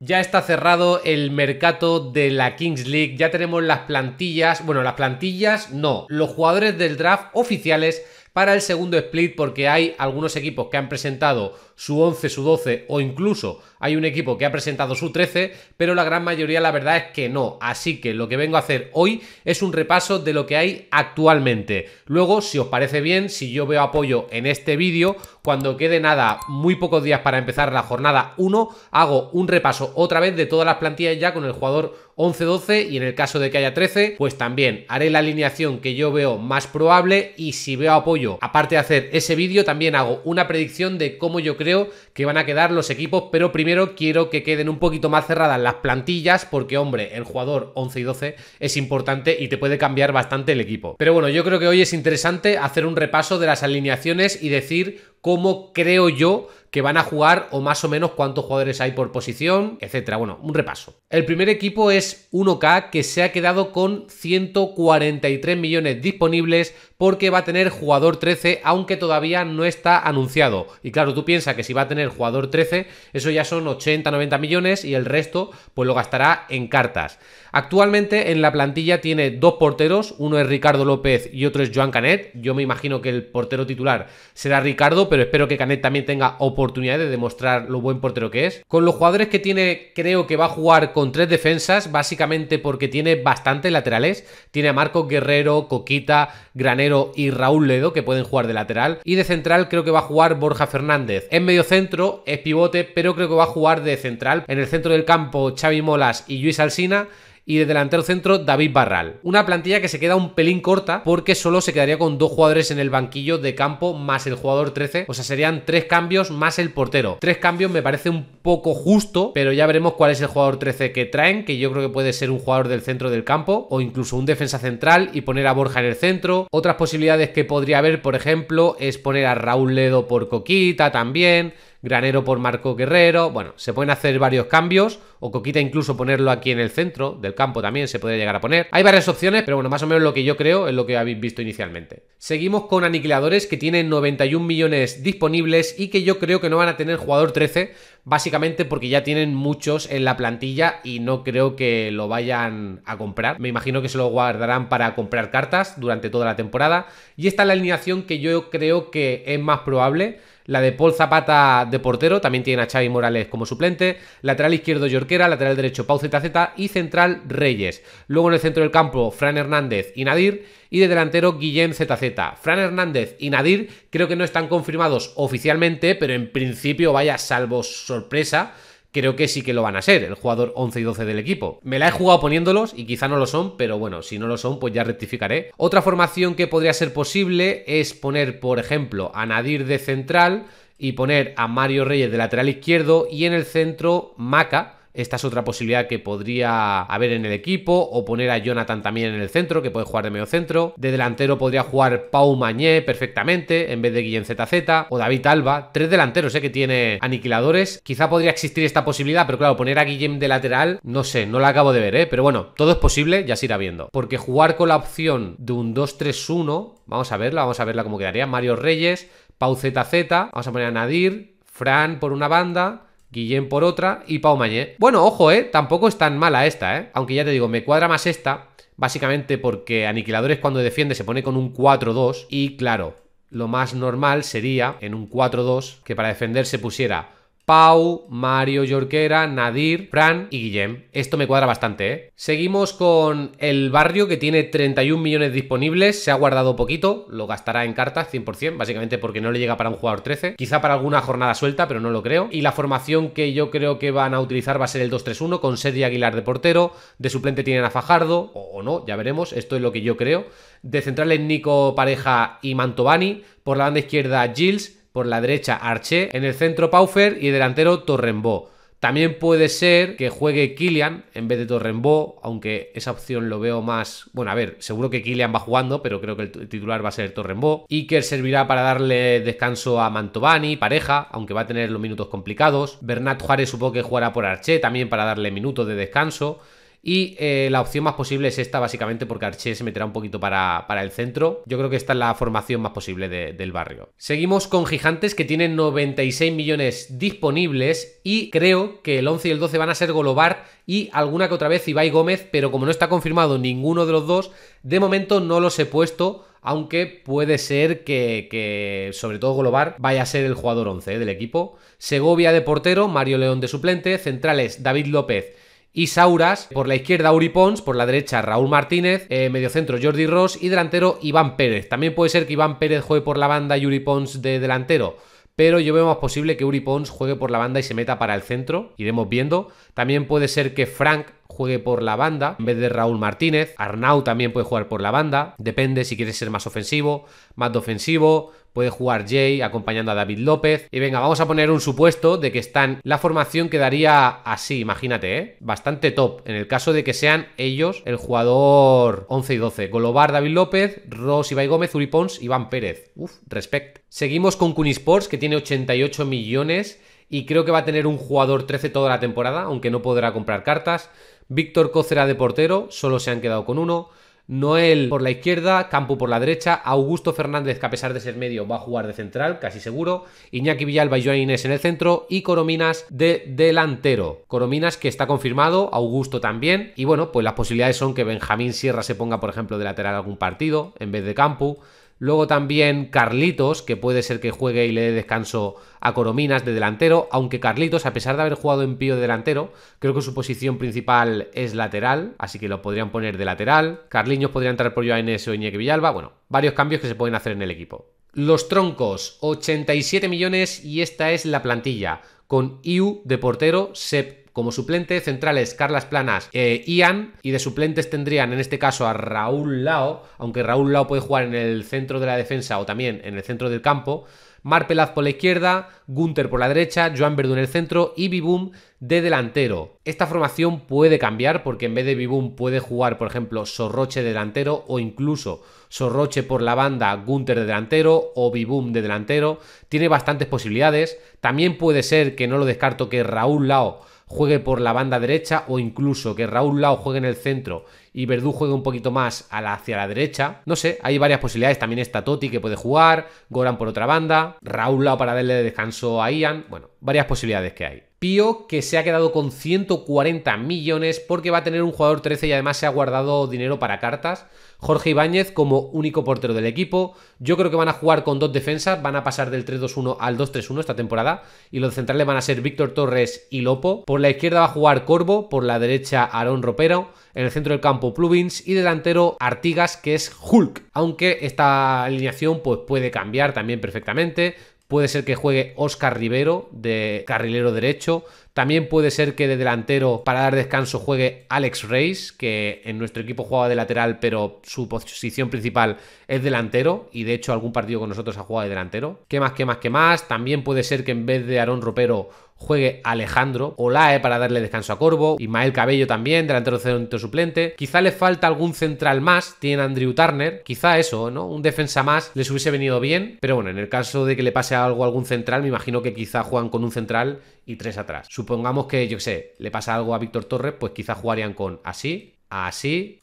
Ya está cerrado el mercado de la Kings League, ya tenemos las plantillas, bueno, las plantillas no, los jugadores del draft oficiales para el segundo split porque hay algunos equipos que han presentado su 11, su 12 o incluso hay un equipo que ha presentado su 13, pero la gran mayoría la verdad es que no. Así que lo que vengo a hacer hoy es un repaso de lo que hay actualmente. Luego, si os parece bien, si yo veo apoyo en este vídeo, cuando quede nada, muy pocos días para empezar la jornada 1, hago un repaso otra vez de todas las plantillas ya con el jugador 11-12 y en el caso de que haya 13, pues también haré la alineación que yo veo más probable y si veo apoyo, aparte de hacer ese vídeo, también hago una predicción de cómo yo creo que van a quedar los equipos, pero primero quiero que queden un poquito más cerradas las plantillas porque, hombre, el jugador 11 y 12 es importante y te puede cambiar bastante el equipo. Pero bueno, yo creo que hoy es interesante hacer un repaso de las alineaciones y decir cómo creo yo que van a jugar o más o menos cuántos jugadores hay por posición, etcétera. Bueno, un repaso. El primer equipo es 1K que se ha quedado con 143 millones disponibles porque va a tener jugador 13 aunque todavía no está anunciado. Y claro, tú piensas que si va a tener jugador 13, eso ya son 80, 90 millones y el resto pues lo gastará en cartas. Actualmente en la plantilla tiene dos porteros, uno es Ricardo López y otro es Joan Canet. Yo me imagino que el portero titular será Ricardo, pero espero que Canet también tenga oportunidad de demostrar lo buen portero que es. Con los jugadores que tiene, creo que va a jugar con tres defensas, básicamente porque tiene bastantes laterales. Tiene a Marcos Guerrero, Coquita, Granero y Raúl Ledo que pueden jugar de lateral. Y de central creo que va a jugar Borja Fernández. En medio centro es pivote, pero creo que va a jugar de central. En el centro del campo Xavi Molas y Luis Alsina y de delantero centro David Barral. Una plantilla que se queda un pelín corta porque solo se quedaría con dos jugadores en el banquillo de campo más el jugador 13, o sea, serían tres cambios más el portero. Tres cambios me parece un poco justo, pero ya veremos cuál es el jugador 13 que traen, que yo creo que puede ser un jugador del centro del campo o incluso un defensa central y poner a Borja en el centro. Otras posibilidades que podría haber, por ejemplo, es poner a Raúl Ledo por Coquita también Granero por Marco Guerrero. Bueno, se pueden hacer varios cambios o Coquita incluso ponerlo aquí en el centro del campo también se puede llegar a poner. Hay varias opciones, pero bueno, más o menos lo que yo creo es lo que habéis visto inicialmente. Seguimos con aniquiladores que tienen 91 millones disponibles y que yo creo que no van a tener jugador 13 básicamente porque ya tienen muchos en la plantilla y no creo que lo vayan a comprar. Me imagino que se lo guardarán para comprar cartas durante toda la temporada. Y esta es la alineación que yo creo que es más probable. La de Paul Zapata de portero, también tiene a Xavi Morales como suplente. Lateral izquierdo Yorquera, lateral derecho Pau ZZ y central Reyes. Luego en el centro del campo Fran Hernández y Nadir. Y de delantero Guillem ZZ. Fran Hernández y Nadir creo que no están confirmados oficialmente, pero en principio, vaya, salvo sorpresa, creo que sí que lo van a ser, el jugador 11 y 12 del equipo. Me la he jugado poniéndolos y quizá no lo son, pero bueno, si no lo son, pues ya rectificaré. Otra formación que podría ser posible es poner, por ejemplo, a Nadir de central y poner a Mario Reyes de lateral izquierdo y en el centro Maca esta es otra posibilidad que podría haber en el equipo o poner a Jonathan también en el centro, que puede jugar de medio centro. De delantero podría jugar Pau Mañé perfectamente en vez de Guillem ZZ o David Alba. Tres delanteros ¿eh? que tiene aniquiladores. Quizá podría existir esta posibilidad, pero claro, poner a Guillem de lateral, no sé, no la acabo de ver, ¿eh? Pero bueno, todo es posible, ya se irá viendo. Porque jugar con la opción de un 2-3-1, vamos a verla, vamos a verla cómo quedaría. Mario Reyes, Pau ZZ, vamos a poner a Nadir, Fran por una banda, Guillén por otra y Pau Mañé. Bueno, ojo, ¿eh? Tampoco es tan mala esta, ¿eh? Aunque ya te digo, me cuadra más esta, básicamente porque Aniquiladores cuando defiende se pone con un 4-2 y claro, lo más normal sería en un 4-2 que para defender se pusiera Pau, Mario Yorquera, Nadir, Fran y Guillem. Esto me cuadra bastante, ¿eh? Seguimos con el barrio que tiene 31 millones disponibles, se ha guardado poquito, lo gastará en cartas 100%, básicamente porque no le llega para un jugador 13, quizá para alguna jornada suelta, pero no lo creo. Y la formación que yo creo que van a utilizar va a ser el 2-3-1 con Sergi Aguilar de portero, de suplente tienen a Fajardo, o no, ya veremos, esto es lo que yo creo. De centrales Nico Pareja y Mantovani, por la banda izquierda Gils, por la derecha Arché, en el centro Paufer y delantero Torrembo. También puede ser que juegue Kylian en vez de Torrembo, aunque esa opción lo veo más. Bueno, a ver, seguro que Kylian va jugando, pero creo que el titular va a ser Torrembó. Iker servirá para darle descanso a Mantovani, pareja, aunque va a tener los minutos complicados. Bernat Juárez supongo que jugará por Arché también para darle minutos de descanso. Y eh, la opción más posible es esta, básicamente, porque Arche se meterá un poquito para, para, el centro. Yo creo que esta es la formación más posible del barrio. Seguimos con Gigantes, que tienen 96 millones disponibles. Y creo que el 11 y el 12 van a ser Golobar y alguna que otra vez Ibai Gómez, pero como no está confirmado ninguno de los dos, de momento no los he puesto aunque puede ser que, sobre todo Golobar vaya a ser el jugador 11 eh, del equipo. Segovia de portero, Mario León de suplente, centrales David López y Sauras, por la izquierda Uri Pons, por la derecha Raúl Martínez, medio eh, mediocentro Jordi Ross y delantero Iván Pérez. También puede ser que Iván Pérez juegue por la banda y Uri Pons de delantero pero yo veo más posible que Uri Pons juegue por la banda y se meta para el centro, iremos viendo. También puede ser que Frank juegue por la banda en vez de Raúl Martínez. Arnau también puede jugar por la banda. Depende si quieres ser más ofensivo, más defensivo. Puede jugar Jay acompañando a David López. Y venga, vamos a poner un supuesto de que están. La formación quedaría así, imagínate, ¿eh? Bastante top. En el caso de que sean ellos el jugador 11 y 12. Golobar, David López, Ross, Ibai Gómez, Uri Pons, Iván Pérez. Uf, respect. Seguimos con Kunisports, que tiene 88 millones. Y creo que va a tener un jugador 13 toda la temporada, aunque no podrá comprar cartas. Víctor Cócera de portero, solo se han quedado con uno. Noel por la izquierda, Campo por la derecha, Augusto Fernández, que a pesar de ser medio, va a jugar de central, casi seguro, Iñaki Villalba y Joan Inés en el centro y Corominas de delantero. Corominas que está confirmado, Augusto también, y bueno, pues las posibilidades son que Benjamín Sierra se ponga, por ejemplo, de lateral algún partido en vez de Campo. Luego también Carlitos, que puede ser que juegue y le dé descanso a Corominas de delantero, aunque Carlitos, a pesar de haber jugado en pío de delantero, creo que su posición principal es lateral, así que lo podrían poner de lateral. Carliños podría entrar por Joanes o Iñaki Villalba, bueno, varios cambios que se pueden hacer en el equipo. Los troncos, 87 millones y esta es la plantilla, con IU de portero, Sep como suplente, centrales Carlas Planas, e Ian, y de suplentes tendrían en este caso a Raúl Lao, aunque Raúl Lao puede jugar en el centro de la defensa o también en el centro del campo. Mar Pelaz por la izquierda, Gunter por la derecha, Joan Verdú en el centro y Bibum de delantero. Esta formación puede cambiar porque en vez de Bibum puede jugar, por ejemplo, Sorroche de delantero o incluso Sorroche por la banda, Gunter de delantero o Bibum de delantero. Tiene bastantes posibilidades. También puede ser que no lo descarto que Raúl Lao juegue por la banda derecha o incluso que Raúl Lao juegue en el centro y Verdú juegue un poquito más hacia la derecha. No sé, hay varias posibilidades. También está Toti que puede jugar, Goran por otra banda, Raúl Lao para darle descanso a Ian. Bueno, varias posibilidades que hay. Pío que se ha quedado con 140 millones porque va a tener un jugador 13 y además se ha guardado dinero para cartas. Jorge Ibáñez como único portero del equipo. Yo creo que van a jugar con dos defensas, van a pasar del 3-2-1 al 2-3-1 esta temporada y los centrales van a ser Víctor Torres y Lopo. Por la izquierda va a jugar Corvo, por la derecha Aarón Ropero, en el centro del campo Plubins y delantero Artigas que es Hulk, aunque esta alineación pues puede cambiar también perfectamente. Puede ser que juegue Oscar Rivero de carrilero derecho. También puede ser que de delantero para dar descanso juegue Alex Reis, que en nuestro equipo juega de lateral, pero su posición principal es delantero y de hecho algún partido con nosotros ha jugado de delantero. ¿Qué más, qué más, qué más? También puede ser que en vez de Aarón Ropero juegue Alejandro, Olae para darle descanso a Corvo, Ismael Cabello también, delantero centro suplente. Quizá le falta algún central más, tiene Andrew Turner, quizá eso, ¿no? Un defensa más les hubiese venido bien, pero bueno, en el caso de que le pase algo a algún central, me imagino que quizá juegan con un central y tres atrás. Supongamos que, yo sé, le pasa algo a Víctor Torres, pues quizá jugarían con así, así,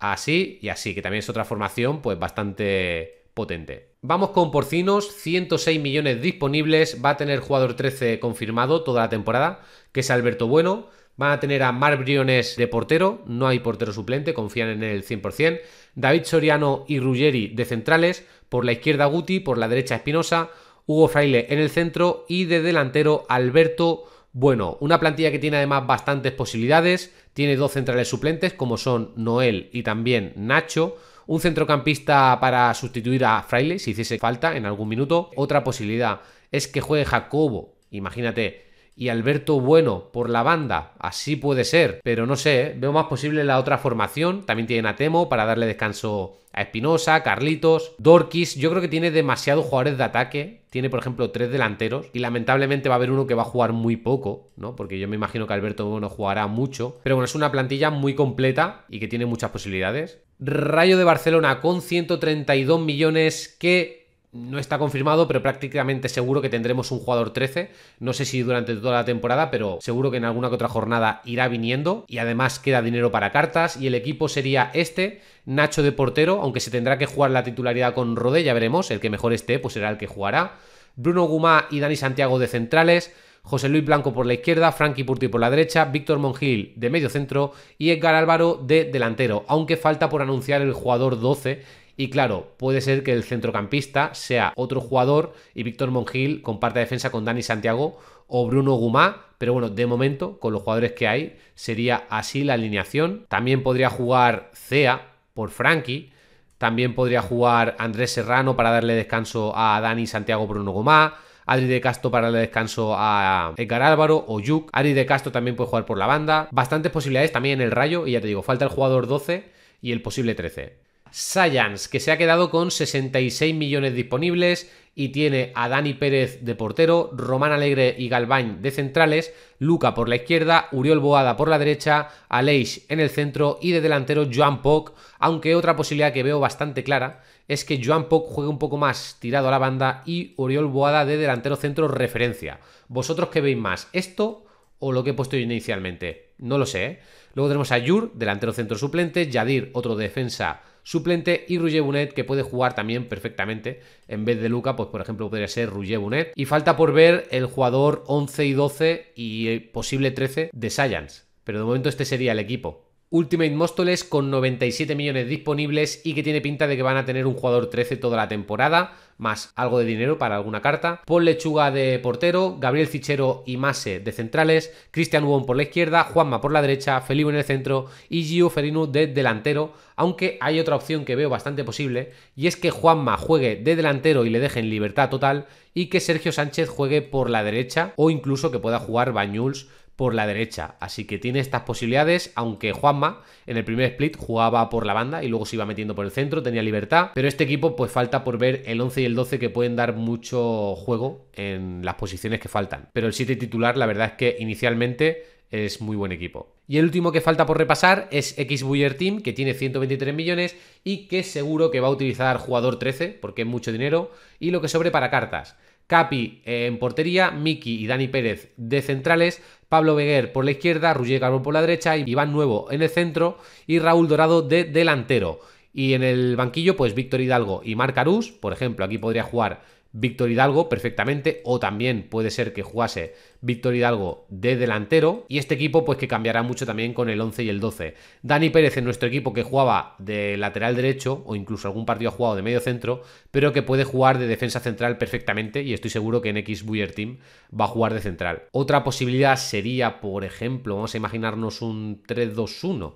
así y así, que también es otra formación pues bastante potente. Vamos con porcinos, 106 millones disponibles, va a tener jugador 13 confirmado toda la temporada, que es Alberto Bueno, van a tener a Mar Briones de portero, no hay portero suplente, confían en él 100%, David Soriano y Ruggeri de centrales, por la izquierda Guti, por la derecha Espinosa, Hugo Fraile en el centro y de delantero Alberto bueno, una plantilla que tiene además bastantes posibilidades, tiene dos centrales suplentes como son Noel y también Nacho, un centrocampista para sustituir a Fraile si hiciese falta en algún minuto. Otra posibilidad es que juegue Jacobo, imagínate, y Alberto Bueno por la banda. Así puede ser, pero no sé, ¿eh? veo más posible la otra formación. También tienen a Temo para darle descanso a Espinosa, Carlitos, Dorkis. Yo creo que tiene demasiados jugadores de ataque. Tiene, por ejemplo, tres delanteros y lamentablemente va a haber uno que va a jugar muy poco, ¿no? Porque yo me imagino que Alberto Bueno jugará mucho. Pero bueno, es una plantilla muy completa y que tiene muchas posibilidades. Rayo de Barcelona con 132 millones que no está confirmado, pero prácticamente seguro que tendremos un jugador 13. No sé si durante toda la temporada, pero seguro que en alguna que otra jornada irá viniendo. Y además queda dinero para cartas. Y el equipo sería este, Nacho de portero, aunque se tendrá que jugar la titularidad con Rodé ya veremos. El que mejor esté, pues será el que jugará. Bruno Gumá y Dani Santiago de centrales. José Luis Blanco por la izquierda, Frankie Purti por la derecha, Víctor Mongil de medio centro y Edgar Álvaro de delantero, aunque falta por anunciar el jugador 12 y claro, puede ser que el centrocampista sea otro jugador y Víctor Mongil comparte defensa con Dani Santiago o Bruno Gumá, pero bueno, de momento, con los jugadores que hay, sería así la alineación. También podría jugar Cea por Frankie. También podría jugar Andrés Serrano para darle descanso a Dani Santiago Bruno Gumá. Adri de Castro para el descanso a Edgar Álvaro o Yuk. Adri de Castro también puede jugar por la banda. Bastantes posibilidades también en el rayo. Y ya te digo, falta el jugador 12 y el posible 13. Science, que se ha quedado con 66 millones disponibles y tiene a Dani Pérez de portero, Román Alegre y Galván de centrales, Luca por la izquierda, Uriol Boada por la derecha, Aleix en el centro y de delantero Joan Poc, aunque otra posibilidad que veo bastante clara es que Joan Poc juegue un poco más tirado a la banda y Uriol Boada de delantero centro referencia. ¿Vosotros qué veis más? ¿Esto o lo que he puesto inicialmente? No lo sé. ¿eh? Luego tenemos a Yur, delantero centro suplente, Yadir, otro defensa suplente, y Roger Bunet, que puede jugar también perfectamente. En vez de Luca, pues por ejemplo podría ser Roger Bunet. Y falta por ver el jugador 11 y 12 y eh, posible 13 de Science. Pero de momento este sería el equipo. Ultimate Móstoles con 97 millones disponibles y que tiene pinta de que van a tener un jugador 13 toda la temporada, más algo de dinero para alguna carta. Paul Lechuga de portero, Gabriel Fichero y Mase de centrales, Cristian Ubon por la izquierda, Juanma por la derecha, Felipe en el centro y Gio Ferinu de delantero, aunque hay otra opción que veo bastante posible y es que Juanma juegue de delantero y le dejen libertad total y que Sergio Sánchez juegue por la derecha o incluso que pueda jugar Bañuls por la derecha. Así que tiene estas posibilidades, aunque Juanma en el primer split jugaba por la banda y luego se iba metiendo por el centro, tenía libertad. Pero este equipo pues falta por ver el 11 y el 12 que pueden dar mucho juego en las posiciones que faltan. Pero el 7 titular la verdad es que inicialmente es muy buen equipo. Y el último que falta por repasar es Xbuyer Team, que tiene 123 millones y que seguro que va a utilizar jugador 13, porque es mucho dinero, y lo que sobre para cartas. Capi eh, en portería, Miki y Dani Pérez de centrales, Pablo Beguer por la izquierda, Ruggier Carbón por la derecha, Iván Nuevo en el centro y Raúl Dorado de delantero. Y en el banquillo, pues Víctor Hidalgo y Marc Arús, por ejemplo, aquí podría jugar Víctor Hidalgo perfectamente o también puede ser que jugase Víctor Hidalgo de delantero y este equipo pues que cambiará mucho también con el 11 y el 12. Dani Pérez en nuestro equipo que jugaba de lateral derecho o incluso algún partido ha jugado de medio centro pero que puede jugar de defensa central perfectamente y estoy seguro que en X Buyer Team va a jugar de central. Otra posibilidad sería por ejemplo vamos a imaginarnos un 3-2-1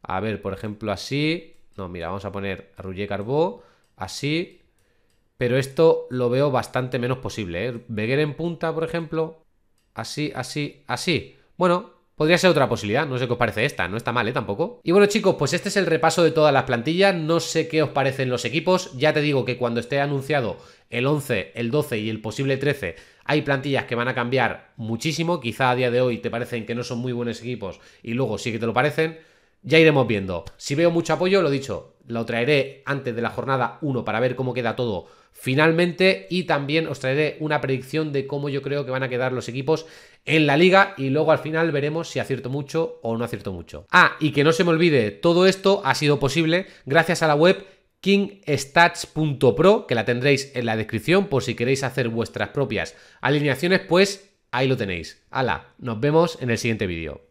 a ver por ejemplo así no mira vamos a poner a Rugger Carbó así pero esto lo veo bastante menos posible. ¿eh? Beguer en punta, por ejemplo, así, así, así. Bueno, Podría ser otra posibilidad, no sé qué os parece esta, no está mal, ¿eh? Tampoco. Y bueno chicos, pues este es el repaso de todas las plantillas, no sé qué os parecen los equipos, ya te digo que cuando esté anunciado el 11, el 12 y el posible 13, hay plantillas que van a cambiar muchísimo, quizá a día de hoy te parecen que no son muy buenos equipos y luego sí que te lo parecen, ya iremos viendo. Si veo mucho apoyo, lo dicho, lo traeré antes de la jornada 1 para ver cómo queda todo finalmente y también os traeré una predicción de cómo yo creo que van a quedar los equipos en la liga y luego al final veremos si acierto mucho o no acierto mucho. Ah, y que no se me olvide, todo esto ha sido posible gracias a la web kingstats.pro, que la tendréis en la descripción por si queréis hacer vuestras propias alineaciones, pues ahí lo tenéis. Hala, nos vemos en el siguiente vídeo.